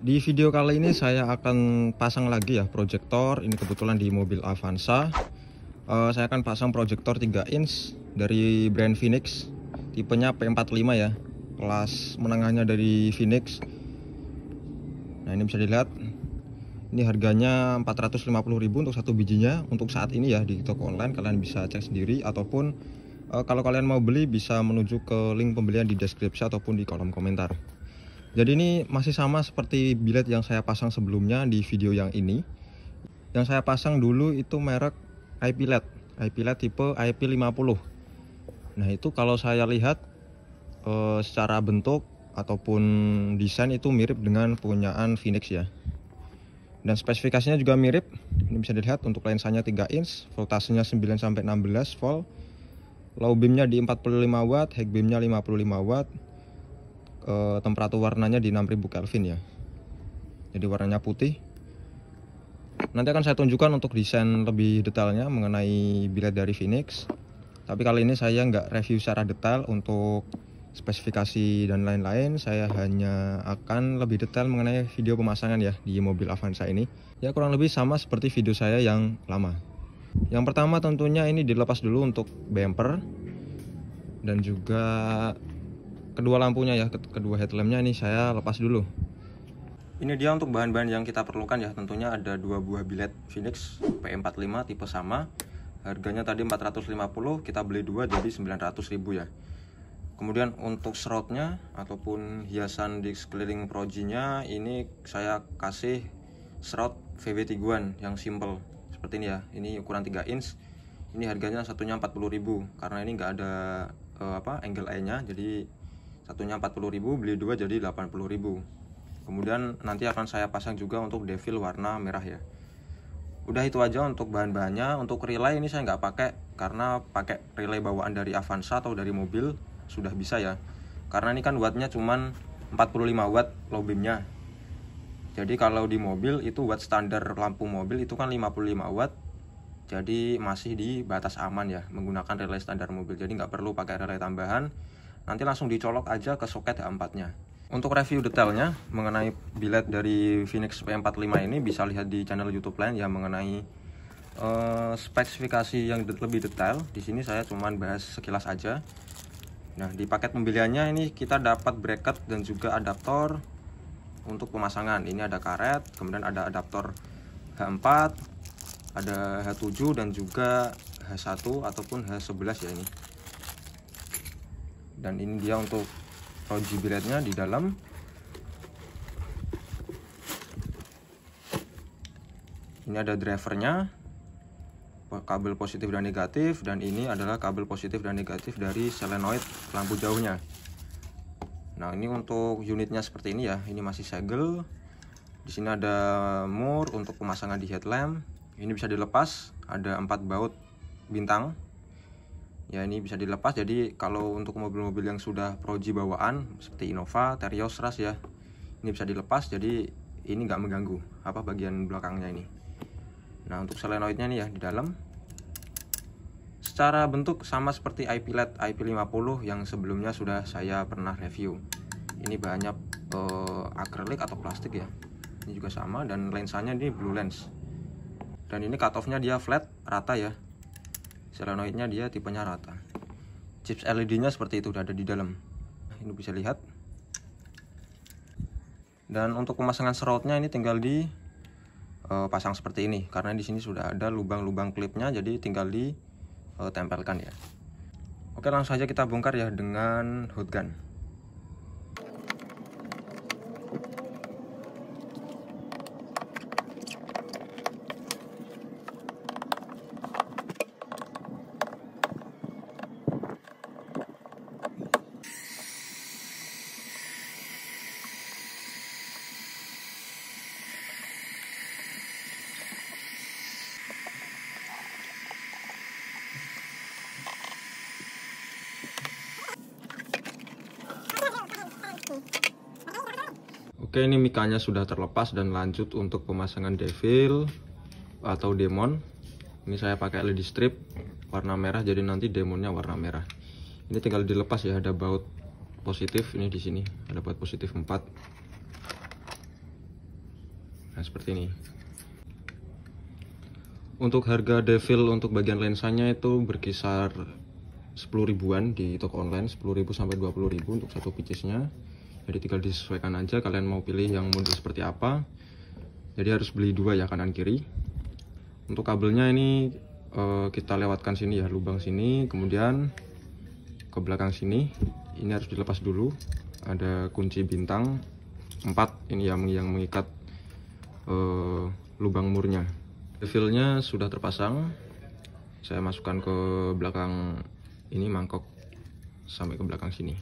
Di video kali ini saya akan pasang lagi ya proyektor. Ini kebetulan di mobil Avanza. Uh, saya akan pasang proyektor 3 inch dari brand Phoenix. Tipenya P45 ya. Kelas menengahnya dari Phoenix. Nah, ini bisa dilihat. Ini harganya 450.000 untuk satu bijinya untuk saat ini ya di toko online kalian bisa cek sendiri ataupun eh, kalau kalian mau beli bisa menuju ke link pembelian di deskripsi ataupun di kolom komentar. Jadi ini masih sama seperti bilet yang saya pasang sebelumnya di video yang ini. Yang saya pasang dulu itu merek IP LED tipe IP50. Nah itu kalau saya lihat e, secara bentuk ataupun desain itu mirip dengan punyaan Phoenix ya. Dan spesifikasinya juga mirip. Ini bisa dilihat untuk lensanya 3 inch, voltasenya 9 sampai 16 volt, low beamnya di 45 watt, high beamnya 55 watt, Eh, temperatur warnanya di 6000 Kelvin ya jadi warnanya putih nanti akan saya tunjukkan untuk desain lebih detailnya mengenai bilet dari Phoenix tapi kali ini saya nggak review secara detail untuk spesifikasi dan lain-lain saya hanya akan lebih detail mengenai video pemasangan ya di mobil Avanza ini ya kurang lebih sama seperti video saya yang lama yang pertama tentunya ini dilepas dulu untuk bumper dan juga kedua lampunya ya kedua headlampnya ini saya lepas dulu ini dia untuk bahan-bahan yang kita perlukan ya tentunya ada dua buah bilet Phoenix P45 tipe sama harganya tadi 450 kita beli dua jadi 900 ribu ya kemudian untuk serotnya ataupun hiasan di sekeliling projinya ini saya kasih serot vw tiguan yang simple seperti ini ya ini ukuran 3 inch ini harganya satunya 40.000 karena ini enggak ada eh, apa angle a nya jadi satunya 40.000 beli dua jadi 80.000 kemudian nanti akan saya pasang juga untuk devil warna merah ya udah itu aja untuk bahan-bahannya untuk relay ini saya nggak pakai karena pakai relay bawaan dari Avanza atau dari mobil sudah bisa ya karena ini kan wattnya cuman 45 watt low beamnya jadi kalau di mobil itu watt standar lampu mobil itu kan 55 watt jadi masih di batas aman ya menggunakan relay standar mobil jadi nggak perlu pakai relay tambahan nanti langsung dicolok aja ke soket H4 nya untuk review detailnya mengenai bilet dari Phoenix P45 ini bisa lihat di channel YouTube lain yang mengenai uh, spesifikasi yang de lebih detail di sini saya cuman bahas sekilas aja nah di paket pembeliannya ini kita dapat bracket dan juga adaptor untuk pemasangan ini ada karet kemudian ada adaptor H4 ada H7 dan juga H1 ataupun H11 ya ini dan ini dia untuk roji biretnya di dalam ini ada drivernya kabel positif dan negatif dan ini adalah kabel positif dan negatif dari solenoid lampu jauhnya nah ini untuk unitnya seperti ini ya ini masih segel di sini ada mur untuk pemasangan di headlamp ini bisa dilepas ada empat baut bintang ya ini bisa dilepas jadi kalau untuk mobil-mobil yang sudah proji bawaan seperti Innova, Terios, Ras ya ini bisa dilepas jadi ini nggak mengganggu apa bagian belakangnya ini nah untuk solenoidnya nih ya di dalam secara bentuk sama seperti IP LED IP50 yang sebelumnya sudah saya pernah review ini banyak eh, akrilik atau plastik ya ini juga sama dan lensanya ini blue lens dan ini cutoffnya dia flat rata ya Solenoidnya dia tipenya rata. Chips LED-nya seperti itu udah ada di dalam. Ini bisa lihat. Dan untuk pemasangan serotnya ini tinggal di uh, pasang seperti ini karena di sini sudah ada lubang-lubang klipnya jadi tinggal ditempelkan eh, uh, ya. Oke, langsung aja kita bongkar ya dengan hot gun. Oke ini mikanya sudah terlepas dan lanjut untuk pemasangan devil atau demon ini saya pakai LED strip warna merah jadi nanti demonnya warna merah ini tinggal dilepas ya ada baut positif ini di sini ada baut positif 4 nah seperti ini untuk harga devil untuk bagian lensanya itu berkisar 10 ribuan di toko online 10.000 sampai 20.000 untuk satu piecesnya jadi tinggal disesuaikan aja kalian mau pilih yang mundur seperti apa jadi harus beli dua ya kanan kiri untuk kabelnya ini uh, kita lewatkan sini ya lubang sini kemudian ke belakang sini ini harus dilepas dulu ada kunci bintang 4 ini yang yang mengikat uh, lubang murnya Filnya sudah terpasang saya masukkan ke belakang ini mangkok sampai ke belakang sini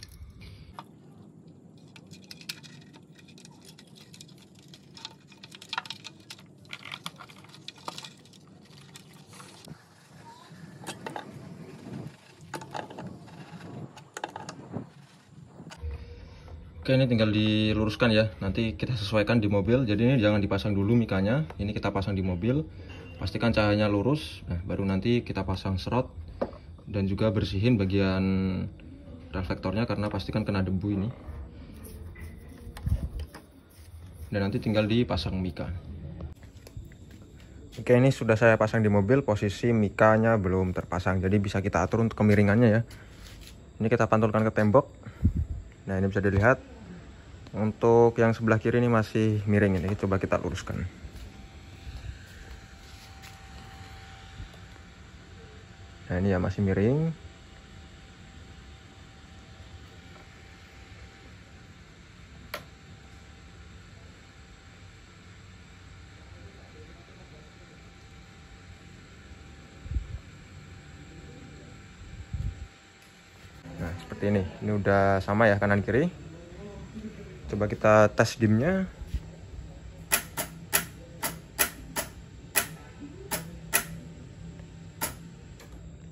Oke ini tinggal diluruskan ya nanti kita sesuaikan di mobil jadi ini jangan dipasang dulu mikanya ini kita pasang di mobil pastikan cahayanya lurus nah baru nanti kita pasang serot dan juga bersihin bagian reflektornya karena pastikan kena debu ini dan nanti tinggal dipasang mika Oke ini sudah saya pasang di mobil posisi mikanya belum terpasang jadi bisa kita atur untuk kemiringannya ya ini kita pantulkan ke tembok nah ini bisa dilihat untuk yang sebelah kiri ini masih miring ini coba kita luruskan nah ini ya masih miring Nah seperti ini, ini udah sama ya kanan kiri coba kita tes dimnya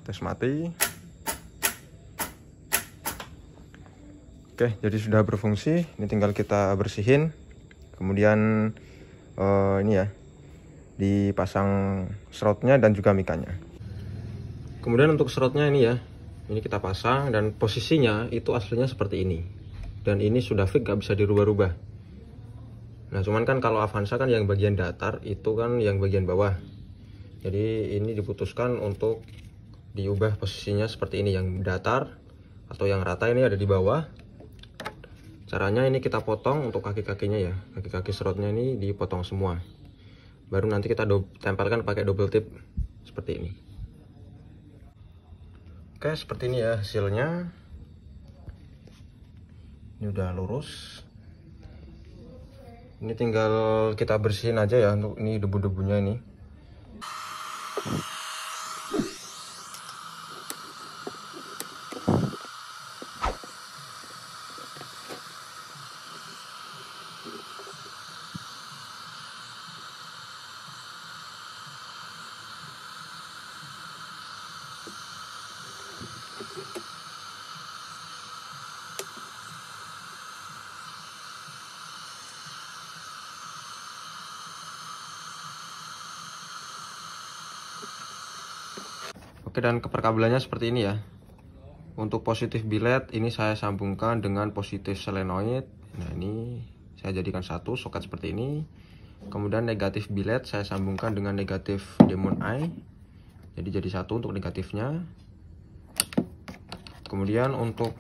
tes mati oke jadi sudah berfungsi ini tinggal kita bersihin kemudian eh, ini ya dipasang serotnya dan juga mikanya kemudian untuk serotnya ini ya ini kita pasang dan posisinya itu aslinya seperti ini dan ini sudah fix gak bisa dirubah-rubah nah cuman kan kalau Avanza kan yang bagian datar itu kan yang bagian bawah jadi ini diputuskan untuk diubah posisinya seperti ini yang datar atau yang rata ini ada di bawah caranya ini kita potong untuk kaki-kakinya ya kaki-kaki serotnya ini dipotong semua baru nanti kita tempelkan pakai double tip seperti ini oke seperti ini ya hasilnya ini udah lurus ini tinggal kita bersihin aja ya untuk ini debu-debunya ini dan keperkabelannya seperti ini ya. Untuk positif bilet ini saya sambungkan dengan positif selenoid Nah ini saya jadikan satu soket seperti ini. Kemudian negatif bilet saya sambungkan dengan negatif demon eye. Jadi jadi satu untuk negatifnya. Kemudian untuk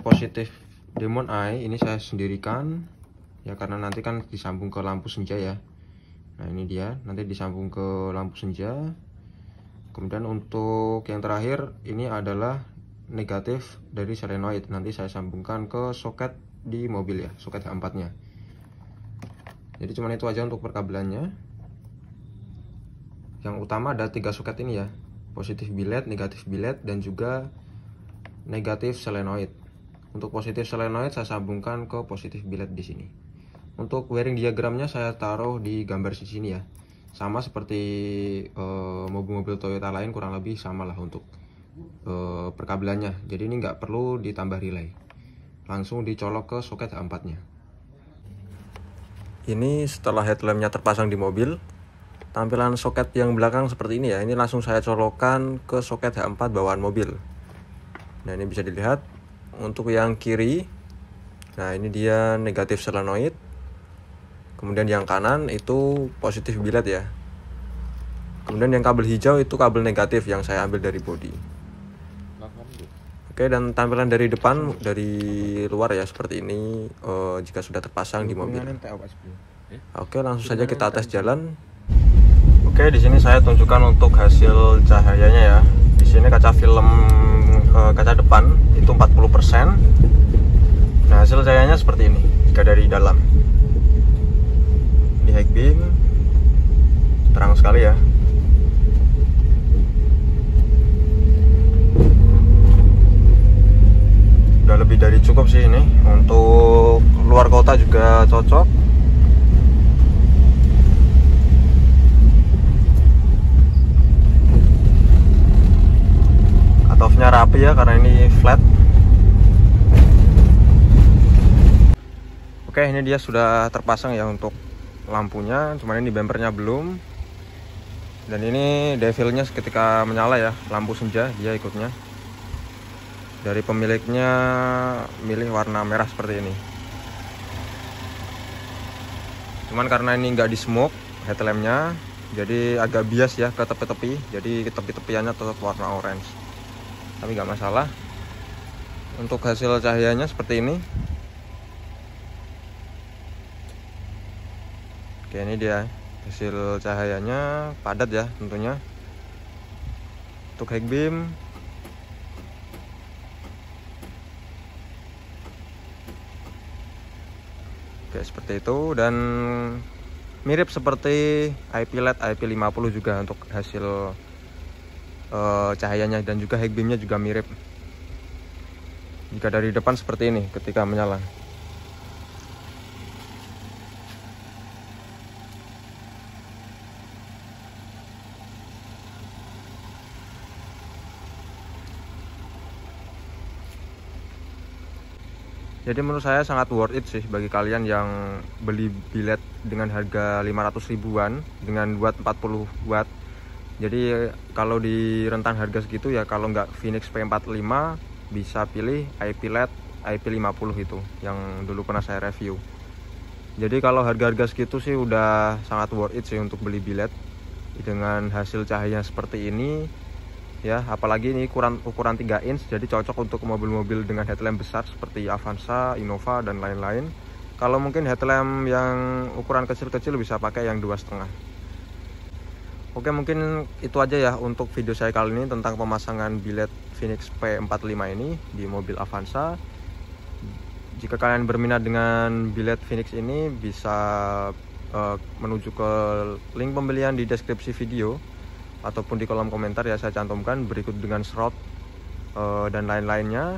positif demon eye ini saya sendirikan ya karena nanti kan disambung ke lampu senja ya. Nah ini dia nanti disambung ke lampu senja kemudian untuk yang terakhir ini adalah negatif dari solenoid nanti saya sambungkan ke soket di mobil ya soket H4 nya jadi cuman itu aja untuk perkabelannya yang utama ada tiga soket ini ya positif bilet, negatif bilet, dan juga negatif solenoid untuk positif solenoid saya sambungkan ke positif bilet di sini untuk wiring diagramnya saya taruh di gambar di sini ya sama seperti eh, mobil-mobil Toyota lain kurang lebih sama lah untuk eh, perkabelannya jadi ini nggak perlu ditambah relay langsung dicolok ke soket A4 nya ini setelah headlampnya terpasang di mobil tampilan soket yang belakang seperti ini ya ini langsung saya colokan ke soket H4 bawaan mobil nah ini bisa dilihat untuk yang kiri nah ini dia negatif selenoid kemudian yang kanan itu positif bilet ya kemudian yang kabel hijau itu kabel negatif yang saya ambil dari body oke dan tampilan dari depan dari luar ya seperti ini uh, jika sudah terpasang di mobil oke langsung saja kita tes jalan oke di sini saya tunjukkan untuk hasil cahayanya ya di sini kaca film uh, kaca depan itu 40% nah hasil cahayanya seperti ini jika dari dalam di hiking terang sekali ya udah lebih dari cukup sih ini untuk luar kota juga cocok atofnya rapi ya karena ini flat oke ini dia sudah terpasang ya untuk lampunya cuman ini bempernya belum dan ini devilnya ketika menyala ya lampu senja dia ikutnya dari pemiliknya milih warna merah seperti ini cuman karena ini nggak di smoke headlampnya jadi agak bias ya ke tepi-tepi jadi tepi-tepiannya tetap warna orange tapi nggak masalah untuk hasil cahayanya seperti ini Oke ini dia hasil cahayanya padat ya tentunya untuk high beam Oke seperti itu dan mirip seperti IP LED IP50 juga untuk hasil uh, cahayanya dan juga high beamnya juga mirip jika dari depan seperti ini ketika menyala jadi menurut saya sangat worth it sih bagi kalian yang beli bilet dengan harga 500 ribuan dengan buat 40 watt jadi kalau di rentang harga segitu ya kalau nggak Phoenix P45 bisa pilih IP LED IP50 itu yang dulu pernah saya review jadi kalau harga-harga segitu sih udah sangat worth it sih untuk beli bilet dengan hasil cahaya seperti ini ya apalagi ini ukuran ukuran 3 inch jadi cocok untuk mobil-mobil dengan headlamp besar seperti Avanza, Innova dan lain-lain kalau mungkin headlamp yang ukuran kecil-kecil bisa pakai yang dua setengah Oke mungkin itu aja ya untuk video saya kali ini tentang pemasangan bilet Phoenix P45 ini di mobil Avanza jika kalian berminat dengan bilet Phoenix ini bisa eh, menuju ke link pembelian di deskripsi video ataupun di kolom komentar ya saya cantumkan berikut dengan shroud e, dan lain-lainnya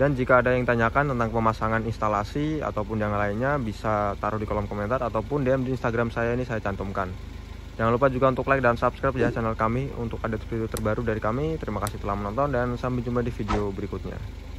dan jika ada yang tanyakan tentang pemasangan instalasi ataupun yang lainnya bisa taruh di kolom komentar ataupun DM di Instagram saya ini saya cantumkan jangan lupa juga untuk like dan subscribe ya channel kami untuk ada video terbaru dari kami terima kasih telah menonton dan sampai jumpa di video berikutnya